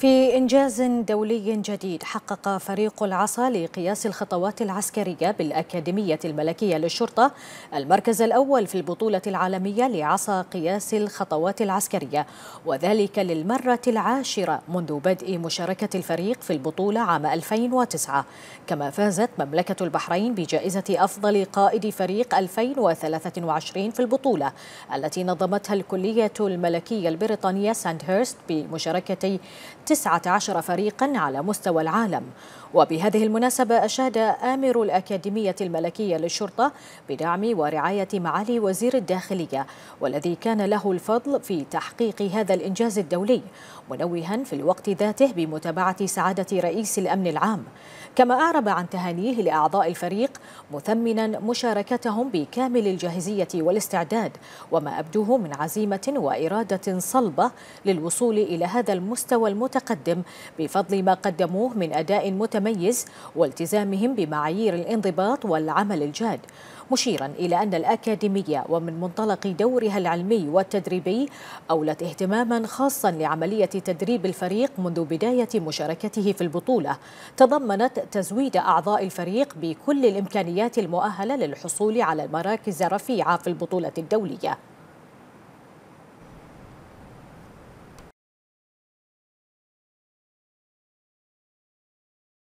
في إنجاز دولي جديد حقق فريق العصا لقياس الخطوات العسكرية بالأكاديمية الملكية للشرطة المركز الأول في البطولة العالمية لعصا قياس الخطوات العسكرية وذلك للمرة العاشرة منذ بدء مشاركة الفريق في البطولة عام 2009 كما فازت مملكة البحرين بجائزة أفضل قائد فريق 2023 في البطولة التي نظمتها الكلية الملكية البريطانية ساندهيرست بمشاركة 19 فريقا على مستوى العالم وبهذه المناسبة أشاد آمر الأكاديمية الملكية للشرطة بدعم ورعاية معالي وزير الداخلية والذي كان له الفضل في تحقيق هذا الإنجاز الدولي منوها في الوقت ذاته بمتابعة سعادة رئيس الأمن العام كما أعرب عن تهانيه لأعضاء الفريق مثمنا مشاركتهم بكامل الجاهزية والاستعداد وما أبدوه من عزيمة وإرادة صلبة للوصول إلى هذا المستوى المتقدم بفضل ما قدموه من أداء متميز والتزامهم بمعايير الانضباط والعمل الجاد مشيرا إلى أن الأكاديمية ومن منطلق دورها العلمي والتدريبي أولت اهتماما خاصا لعملية تدريب الفريق منذ بداية مشاركته في البطولة تضمنت تزويد أعضاء الفريق بكل الإمكانيات المؤهلة للحصول على المراكز الرفيعة في البطولة الدولية